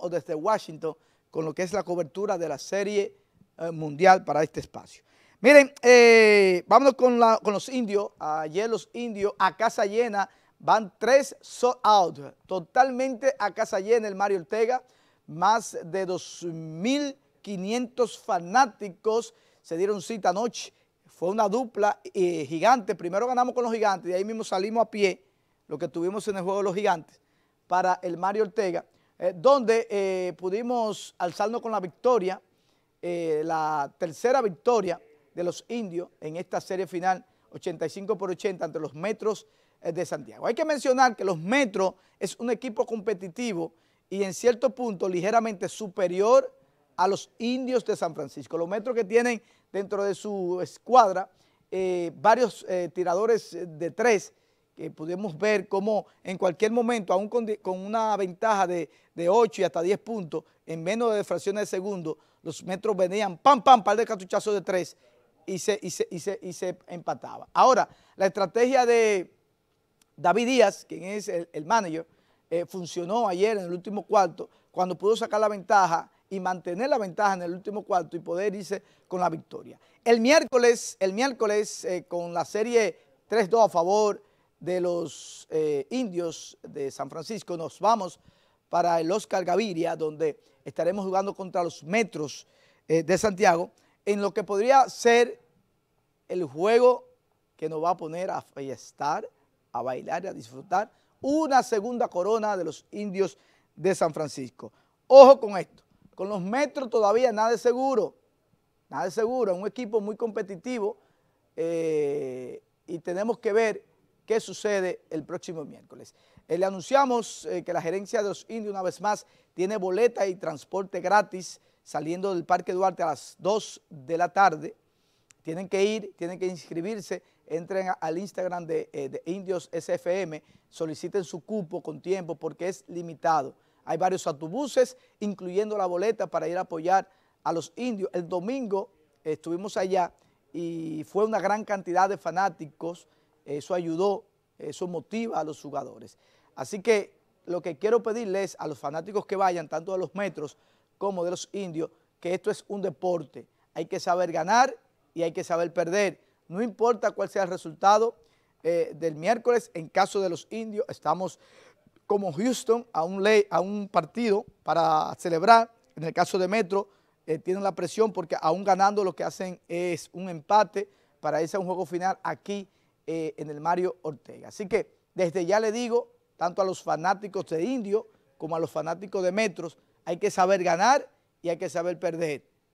o desde Washington con lo que es la cobertura de la serie eh, mundial para este espacio. Miren, vamos eh, vámonos con, con los indios. Ayer los indios a casa llena van tres sold out. Totalmente a casa llena el Mario Ortega. Más de 2.500 fanáticos se dieron cita anoche. Fue una dupla eh, gigante. Primero ganamos con los gigantes y ahí mismo salimos a pie, lo que tuvimos en el juego de los gigantes, para el Mario Ortega. Eh, donde eh, pudimos alzarnos con la victoria, eh, la tercera victoria de los indios en esta serie final 85 por 80 ante los metros de Santiago. Hay que mencionar que los metros es un equipo competitivo y en cierto punto ligeramente superior a los indios de San Francisco. Los metros que tienen dentro de su escuadra varios tiradores de tres que pudimos ver cómo en cualquier momento, aún con, una ventaja de, 8 y hasta 10 puntos, en menos de fracciones de segundo, los metros venían pam, pam, para de cartuchazos de 3 y se, y se, empataba. Ahora, la estrategia de David Díaz, quien es el, manager, eh, funcionó ayer en el último cuarto, cuando pudo sacar la ventaja y mantener la ventaja en el último cuarto y poder irse con la victoria. El miércoles, el miércoles eh, con la serie 3-2 a favor de los eh, indios de San Francisco, nos vamos para el Oscar Gaviria, donde estaremos jugando contra los metros eh, de Santiago, en lo que podría ser el juego que nos va a poner a fiestar, a bailar a disfrutar una segunda corona de los indios de San Francisco. Ojo con esto, con los metros todavía nada de seguro, nada de seguro, un equipo muy competitivo eh, y tenemos que ver qué sucede el próximo miércoles. Eh, le anunciamos eh, que la gerencia de los indios una vez más tiene boleta y transporte gratis saliendo del Parque Duarte a las 2 de la tarde. Tienen que ir, tienen que inscribirse, entren al Instagram de, eh, de Indios SFM, soliciten su cupo con tiempo porque es limitado. Hay varios autobuses, incluyendo la boleta para ir a apoyar a los indios. El domingo estuvimos allá y fue una gran cantidad de fanáticos, eso ayudó, eso motiva a los jugadores. Así que lo que quiero pedirles a los fanáticos que vayan, tanto a los metros como de los indios, que esto es un deporte. Hay que saber ganar y hay que saber perder. No importa cuál sea el resultado eh, del miércoles, en caso de los indios, estamos como Houston a un, ley, a un partido para celebrar. En el caso de Metro, eh, tienen la presión porque aún ganando lo que hacen es un empate para irse a un juego final aquí eh, en el Mario Ortega. Así que desde ya le digo, tanto a los fanáticos de Indio como a los fanáticos de Metros, hay que saber ganar y hay que saber perder.